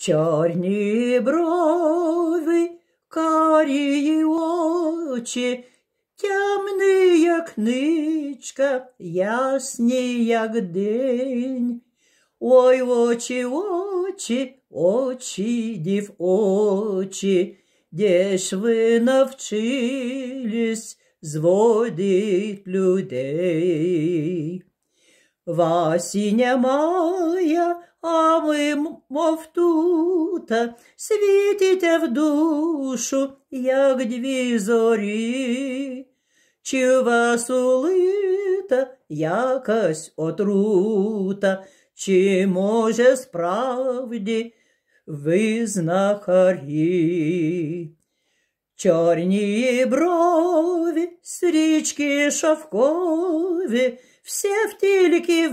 Чорні брови, карії очі, тямні, як ничка, ясні, як день. Ой очі, очі, очі, дів очі, де ж ви навчились зводить людей. Васіня моя, а ми мов тута, світите в душу, як дві зорі, чи вас улита якась отрута, чи, може, справді ви знахарі? Чорні брові, стрічки шовкові, все втільки. тільки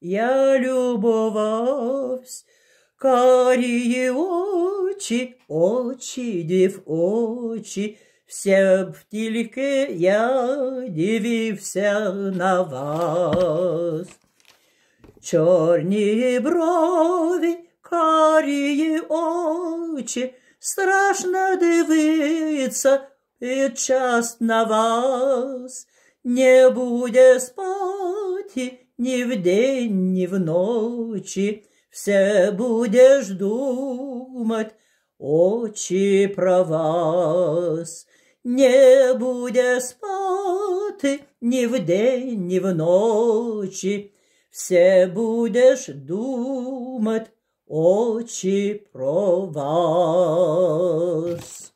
я любовавсь, карії очі, очі дів очі, все б тільки я дивився на вас. Чорні брови карії очі, страшно дивиться під час на вас, не буде спати. ни в день, ни в ночи, все будешь думать, очи про вас. Не будешь спать буде в день, вдень, в ночи, все будешь думать, очі про вас.